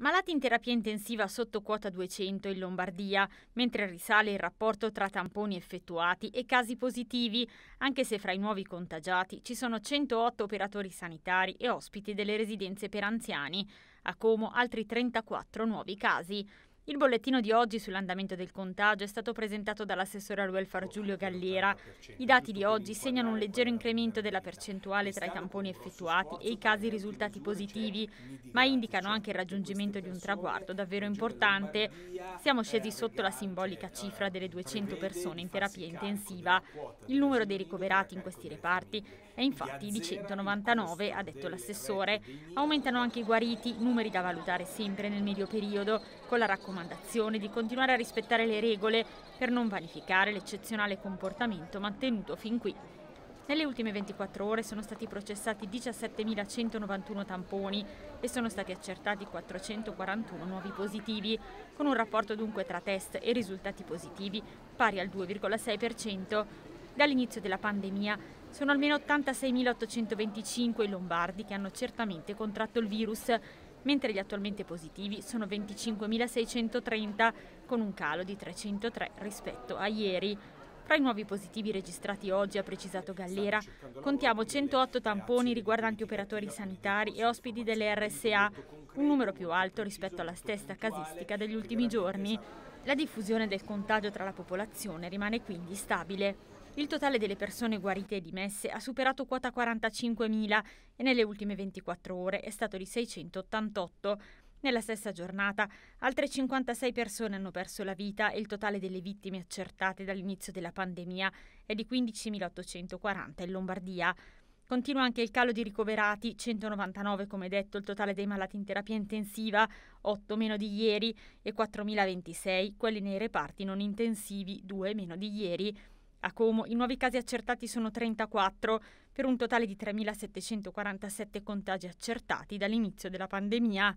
Malati in terapia intensiva sotto quota 200 in Lombardia, mentre risale il rapporto tra tamponi effettuati e casi positivi, anche se fra i nuovi contagiati ci sono 108 operatori sanitari e ospiti delle residenze per anziani. A Como altri 34 nuovi casi. Il bollettino di oggi sull'andamento del contagio è stato presentato dall'assessore al welfare oh, Giulio Galliera. I dati di oggi segnano un leggero incremento della percentuale tra i tamponi effettuati e i casi risultati positivi, ma indicano anche il raggiungimento di un traguardo davvero importante. Siamo scesi sotto la simbolica cioè, cifra delle 200 persone in terapia intensiva. Il numero dei ricoverati in questi reparti è infatti di 199, ha detto l'assessore. Aumentano anche i guariti, numeri da valutare sempre nel medio periodo, con la raccomandazione raccomandazione di continuare a rispettare le regole per non vanificare l'eccezionale comportamento mantenuto fin qui. Nelle ultime 24 ore sono stati processati 17.191 tamponi e sono stati accertati 441 nuovi positivi, con un rapporto dunque tra test e risultati positivi pari al 2,6%. Dall'inizio della pandemia sono almeno 86.825 i lombardi che hanno certamente contratto il virus mentre gli attualmente positivi sono 25.630 con un calo di 303 rispetto a ieri. Tra i nuovi positivi registrati oggi, ha precisato Gallera, contiamo 108 tamponi riguardanti operatori sanitari e ospiti delle RSA, un numero più alto rispetto alla stessa casistica degli ultimi giorni. La diffusione del contagio tra la popolazione rimane quindi stabile. Il totale delle persone guarite e dimesse ha superato quota 45.000 e nelle ultime 24 ore è stato di 688. Nella stessa giornata altre 56 persone hanno perso la vita e il totale delle vittime accertate dall'inizio della pandemia è di 15.840 in Lombardia. Continua anche il calo di ricoverati, 199 come detto il totale dei malati in terapia intensiva, 8 meno di ieri e 4.026 quelli nei reparti non intensivi, 2 meno di ieri. A Como i nuovi casi accertati sono 34, per un totale di 3.747 contagi accertati dall'inizio della pandemia.